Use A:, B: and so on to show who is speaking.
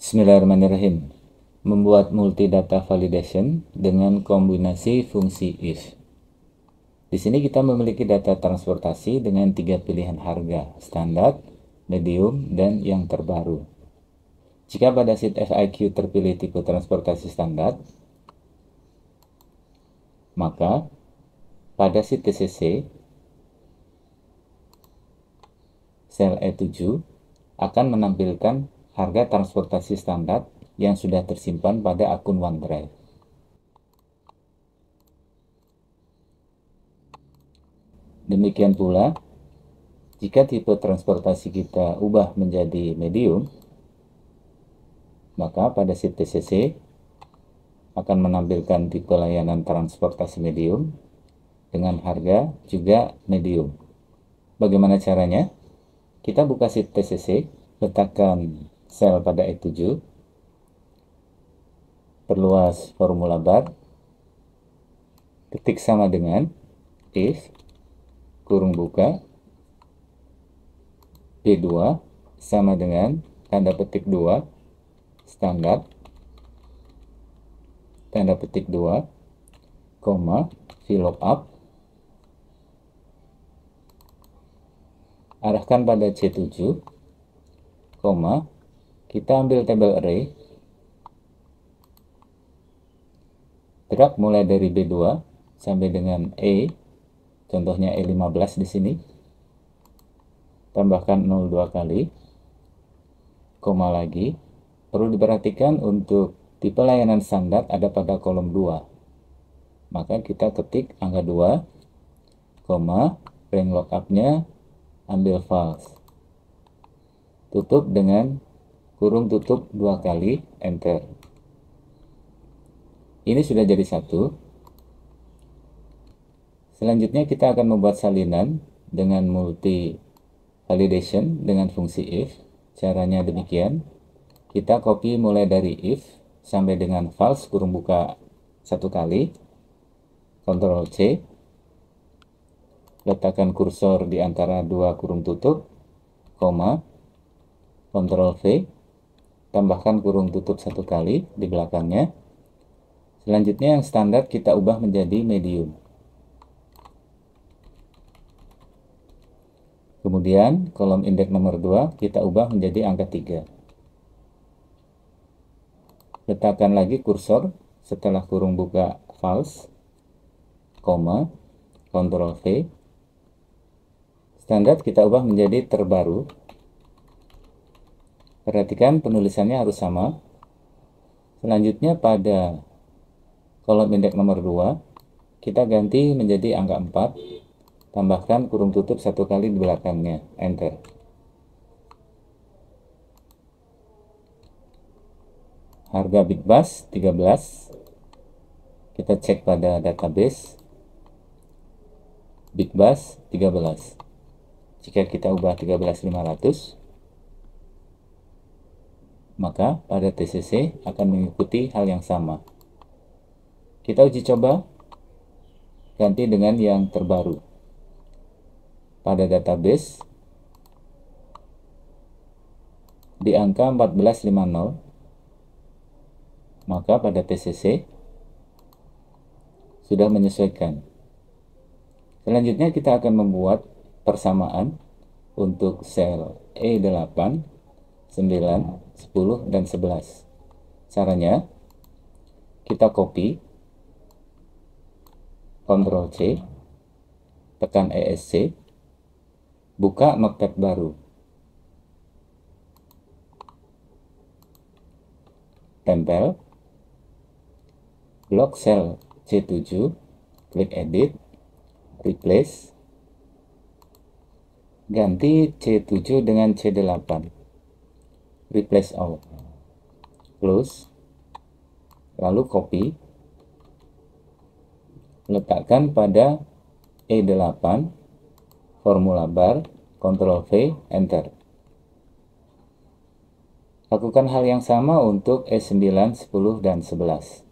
A: Bismillahirrahmanirrahim. Membuat multi data validation dengan kombinasi fungsi if. Di sini kita memiliki data transportasi dengan tiga pilihan harga, standar, medium, dan yang terbaru. Jika pada sheet FIQ terpilih tipe transportasi standar, maka pada sheet TCC, sel E7 akan menampilkan harga transportasi standar yang sudah tersimpan pada akun OneDrive. Demikian pula, jika tipe transportasi kita ubah menjadi medium, maka pada sheet TCC akan menampilkan tipe layanan transportasi medium dengan harga juga medium. Bagaimana caranya? Kita buka sheet TCC, letakkan sel pada E7 perluas formula bar ketik sama dengan if kurung buka P2 sama dengan tanda petik 2 standar tanda petik 2 koma fill up arahkan pada C7 koma kita ambil tabel array. Drag mulai dari B2 sampai dengan E. Contohnya E15 di sini. Tambahkan 02 kali. Koma lagi. Perlu diperhatikan untuk tipe layanan standar ada pada kolom 2. Maka kita ketik angka 2, koma, range lockupnya ambil false. Tutup dengan kurung tutup dua kali enter ini sudah jadi satu selanjutnya kita akan membuat salinan dengan multi validation dengan fungsi if caranya demikian kita copy mulai dari if sampai dengan false kurung buka satu kali Ctrl C letakkan kursor di antara dua kurung tutup koma Ctrl V tambahkan kurung tutup satu kali di belakangnya. Selanjutnya yang standar kita ubah menjadi medium. Kemudian kolom indeks nomor 2 kita ubah menjadi angka 3. Letakkan lagi kursor setelah kurung buka false, koma, Ctrl V. Standar kita ubah menjadi terbaru Perhatikan penulisannya harus sama. Selanjutnya pada kolom indeks nomor 2, kita ganti menjadi angka 4, tambahkan kurung tutup satu kali di belakangnya, enter. Harga Big Bus 13. Kita cek pada database. Big Bus 13. Jika kita ubah 13500, maka pada TCC akan mengikuti hal yang sama. Kita uji coba, ganti dengan yang terbaru. Pada database, di angka 1450, maka pada TCC sudah menyesuaikan. Selanjutnya kita akan membuat persamaan untuk sel E8 9, 10, dan 11. Caranya, kita copy, Ctrl C, tekan ESC, buka notepad baru. Tempel, blok sel C7, klik edit, replace, ganti C7 dengan C8 replace all close lalu copy letakkan pada E8 formula bar Ctrl V enter lakukan hal yang sama untuk E9 10 dan 11